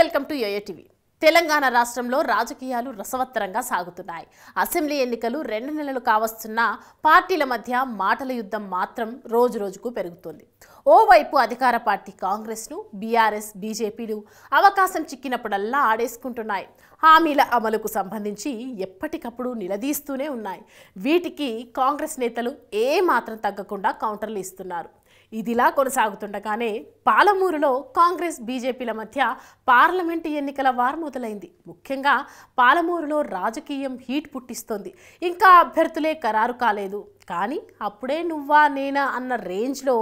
welcome to yo-yo Telangana రాష్ట్రంలో రాజకీయాలు రసవత్తరంగా సాగుతున్నాయి అసెంబ్లీ ఎన్నికలు రెండు నెలలు కావస్తున్నా పార్టీల మధ్య మాటల యుద్ధం మాత్రం రోజు రోజుకు పెరుగుతోంది ఓవైపు అధికార పార్టీ కాంగ్రెస్ను బీఆర్ఎస్ బీజేపీలు అవకాశం చిక్కినప్పుడల్లా ఆడేసుకుంటున్నాయి హామీల అమలుకు సంబంధించి ఎప్పటికప్పుడు నిలదీస్తూనే ఉన్నాయి వీటికి కాంగ్రెస్ నేతలు ఏమాత్రం తగ్గకుండా కౌంటర్లు ఇస్తున్నారు ఇదిలా కొనసాగుతుండగానే పాలమూరులో కాంగ్రెస్ బీజేపీల మధ్య పార్లమెంట్ ఎన్నికల వార్ మొదలైంది ముఖ్యంగా పాలమూరులో రాజకీయం హీట్ పుట్టిస్తోంది ఇంకా అభ్యర్థులే ఖరారు కాలేదు కానీ అప్పుడే నువ్వా నేనా అన్న రేంజ్లో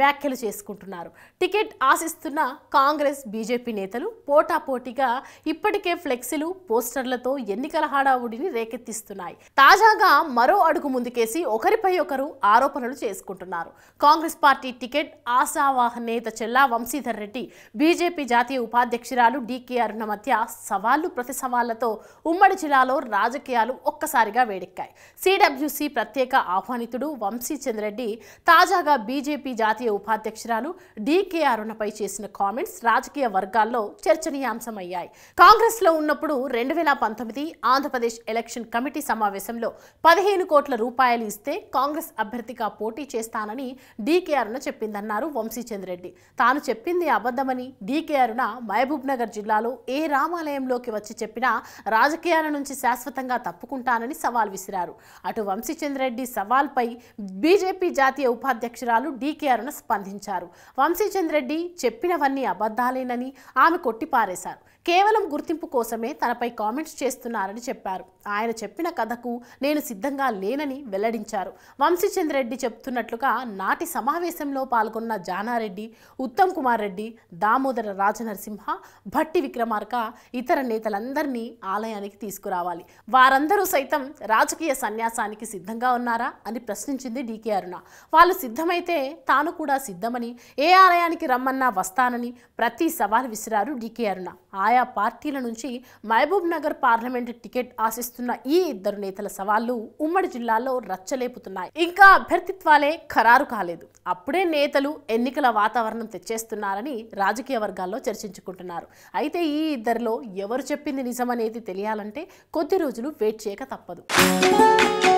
వ్యాఖ్యలు చేసుకుంటున్నారు టికెట్ ఆశిస్తున్న కాంగ్రెస్ బీజేపీ నేతలు పోటాపోటీగా ఇప్పటికే ఫ్లెక్సీలు పోస్టర్లతో ఎన్నికల హడావుడిని రేకెత్తిస్తున్నాయి తాజాగా మరో అడుగు ముందుకేసి ఒకరిపై ఒకరు ఆరోపణలు చేసుకుంటున్నారు కాంగ్రెస్ పార్టీ టికెట్ ఆశావాహ నేత చెల్లా వంశీధర్ రెడ్డి బీజేపీ జాతీయ ఉపాధ్యక్షురాలు డీకే అరుణ మధ్య సవాళ్లు ప్రతి సవాళ్లతో ఉమ్మడి జిల్లాలో రాజకీయాలు ఒక్కసారిగా వేడెక్కాయి సిడబ్ల్యూసీ ప్రత్యేక ఆహ్వానితుడు వంశీ చంద్రెడ్డి తాజాగా బీజేపీ జాతీయ ఉపాధ్యక్షురాలు డీకే అరుణపై చేసిన కామెంట్స్ రాజకీయ వర్గాల్లో చర్చనీయాంశమయ్యాయి కాంగ్రెస్లో ఉన్నప్పుడు రెండు వేల పంతొమ్మిది ఆంధ్రప్రదేశ్ ఎలక్షన్ కమిటీ సమావేశంలో పదిహేను కోట్ల రూపాయలు ఇస్తే కాంగ్రెస్ అభ్యర్థిగా పోటీ చేస్తానని డీకే అరుణ చెప్పిందన్నారు వంశీచంద్రెడ్డి తాను చెప్పింది అబద్ధమని డీకే అరుణ నగర్ జిల్లాలో ఏ రామాలయంలోకి వచ్చి చెప్పినా రాజకీయాల నుంచి శాశ్వతంగా తప్పుకుంటానని సవాల్ విసిరారు అటు వంశీచంద్రెడ్డి సవాల్పై బీజేపీ జాతీయ ఉపాధ్యక్షురాలు డీకే అరుణ స్పందించారు వంశీచంద్రెడ్డి చెప్పినవన్నీ అబద్ధాలేనని ఆమె కొట్టిపారేశారు కేవలం గుర్తింపు కోసమే తనపై కామెంట్స్ చేస్తున్నారని చెప్పారు ఆయన చెప్పిన కథకు నేను సిద్ధంగా లేనని వెల్లడించారు వంశీచంద్రెడ్డి చెప్తున్నట్లుగా నాటి సమావేశంలో ఉద్యమంలో పాల్గొన్న జానారెడ్డి ఉత్తమ్ కుమార్ రెడ్డి దామోదర రాజనరసింహ భట్టి విక్రమార్క ఇతర నేతలందరినీ ఆలయానికి తీసుకురావాలి వారందరూ సైతం రాజకీయ సన్యాసానికి సిద్ధంగా ఉన్నారా అని ప్రశ్నించింది డీకే అరుణ వాళ్ళు సిద్ధమైతే తాను కూడా సిద్ధమని ఏ ఆలయానికి రమ్మన్నా వస్తానని ప్రతి సవాల్ విసిరారు డీకే అరుణ ఆయా పార్టీల నుంచి మహబూబ్ నగర్ పార్లమెంట్ టికెట్ ఆశిస్తున్న ఈ ఇద్దరు నేతల సవాళ్లు ఉమ్మడి జిల్లాలో రచ్చలేపుతున్నాయి ఇంకా అభ్యర్థిత్వాలే ఖరారు కాలేదు అప్పుడే నేతలు ఎన్నికల వాతావరణం తెచ్చేస్తున్నారని రాజకీయ వర్గాల్లో చర్చించుకుంటున్నారు అయితే ఈ ఇద్దరిలో ఎవరు చెప్పింది నిజమనేది తెలియాలంటే కొద్ది రోజులు వెయిట్ చేయక తప్పదు